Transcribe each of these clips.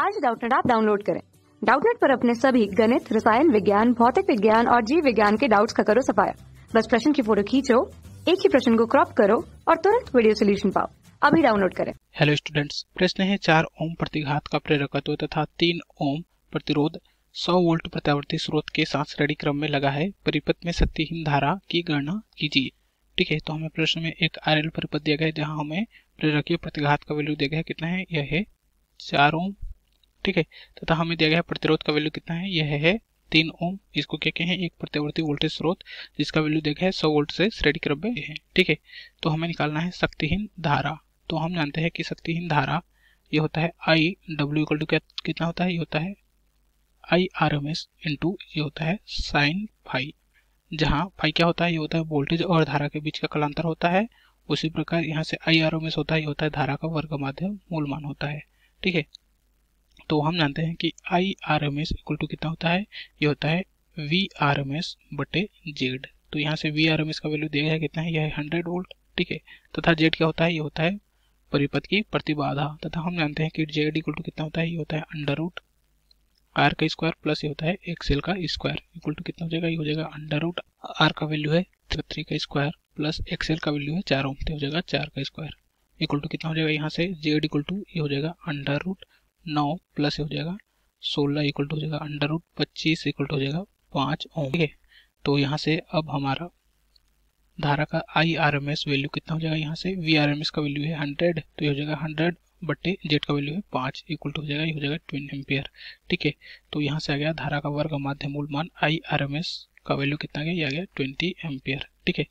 आज डाउटनेट आप डाउनलोड करें डाउटनेट पर अपने सभी गणित रसायन विज्ञान भौतिक विज्ञान और जीव विज्ञान के डाउट्स का करो सफाया बस प्रश्न की फोटो खींचो एक ही प्रश्न को क्रॉप करो और तुरंत वीडियो सोल्यूशन पाओ अभी डाउनलोड करें हेलो स्टूडेंट्स प्रश्न है चार ओम प्रतिघात का प्रेरकत्व तथा तीन ओम प्रतिरोध 100 वोल्ट प्रत्यावर्ती स्रोत के साथ श्रेणी क्रम में लगा है परिपथ में शक्तिहीन धारा की गणना कीजिए ठीक है तो हमें प्रश्न में एक आर एल परिपथ दिया गया है जहाँ हमें प्रेरकीय प्रतिघात का वैल्यू दिया गया कितना है यह है चार ओम ठीक है तथा हमें दिया गया है प्रतिरोध का वैल्यू कितना है यह है तीन ओम इसको क्या कहें एक प्रत्यावर्ती वोल्टेज स्रोत जिसका वैल्यू देखा है सौ वोल्ट से श्रेणी क्रम में है ठीक है तो हमें निकालना है शक्तिहीन धारा तो हम जानते हैं कि शक्तिहीन धारा ये होता है आई डब्ल्यू इक्वल टू कितना होता है ये होता है I R M S into ये होता है साइन फाई जहाँ फाई क्या होता है ये होता है वोल्टेज और धारा के बीच का कलांतर होता है उसी प्रकार यहाँ से आई आर एम एस होता है ये होता है धारा का वर्ग माध्यम मूल मान होता है ठीक है तो हम जानते हैं कि I R M S equal to कितना होता है ये होता है वी आर एम एस बटे जेड तो यहाँ से वी आर एम एस का वैल्यू दिया कितना है यह है हंड्रेड वोल्ट ठीक है तथा जेड क्या होता है ये होता है परिपथ की प्रतिबाधा तथा हम जानते हैं कि जेड इक्वल टू कितना होता है ये होता है अंडर रूट आर का स्क्वायर प्लस ये होता है एक्सेल का स्क्वायर इक्वल टू कितना हो जाएगा ये हो जाएगा अंडर रूट आर का वैल्यू है थ्री का स्क्वायर प्लस एक्सेल का वैल्यू है चार ओम तो हो जाएगा चार का स्क्वायर इक्वल टू कितना हो जाएगा यहाँ से जेड इक्वल टू ये हो जाएगा अंडर रूट नौ प्लस हो जाएगा सोलह इक्वल टू हो जाएगा अंडर रूट पच्चीस इक्वल टू हो जाएगा पाँच ओम ठीक है तो यहाँ से अब हमारा धारा का I R M S value कितना हो जाएगा यहाँ से वी आर एम एस का वैल्यू है हंड्रेड तो ये हो जाएगा हंड्रेड बट्टे जेड का वैल्यू है पाँच इक्वल टू हो जाएगा ये हो जाएगा ट्वेंटी एम्पियर ठीक है तो यहाँ से आ गया धारा का वर्ग माध्य मूल मान आई आर एम एस का वैल्यू कितना गया ये आ गया ट्वेंटी एम्पियर ठीक है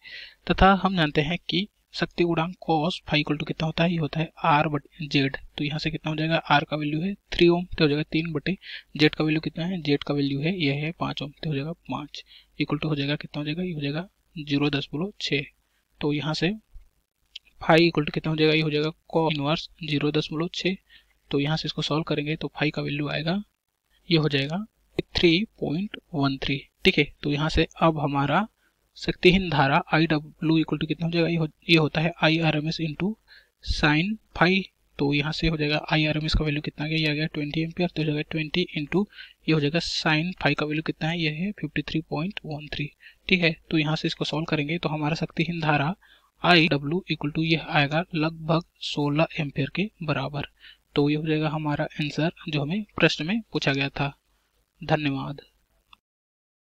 तथा हम जानते हैं कि शक्ति गुणांक कॉस फाइव टू कितना होता है ये होता है आर बट जेड तो यहाँ से कितना हो जाएगा आर का वैल्यू है थ्री ओम तो हो जाएगा तीन बटे जेड का वैल्यू कितना है जेड का वैल्यू है यह है पाँच ओम तो हो जाएगा पाँच इक्वल टू हो जाएगा कितना हो जाएगा ये हो जाएगा जीरो दशमलव छः तो यहाँ से फाइव इक्वल टू कितना हो जाएगा ये हो जाएगा कॉ इनवर्स जीरो दशमलव छः तो यहाँ से इसको सॉल्व करेंगे तो फाइव का वैल्यू आएगा ये हो जाएगा थ्री पॉइंट वन थ्री ठीक है तो यहाँ से अब हमारा शक्तिहीन धारा आई डब्ल्यू इक्वल टू कितना हो जाएगा ये, हो, होता है I R M S into sine five तो यहाँ से हो जाएगा आई आर एम एस का वैल्यू कितना गया? ये आ गया ट्वेंटी एम्पियर तो हो जाएगा ट्वेंटी इंटू ये हो जाएगा साइन फाइव का वैल्यू कितना है ये है fifty three point one three ठीक है तो यहाँ से इसको सॉल्व करेंगे तो हमारा शक्तिहीन धारा आई डब्ल्यू इक्वल टू यह आएगा लगभग सोलह एम्पियर के बराबर तो ये हो जाएगा हमारा आंसर जो हमें प्रश्न में पूछा गया था धन्यवाद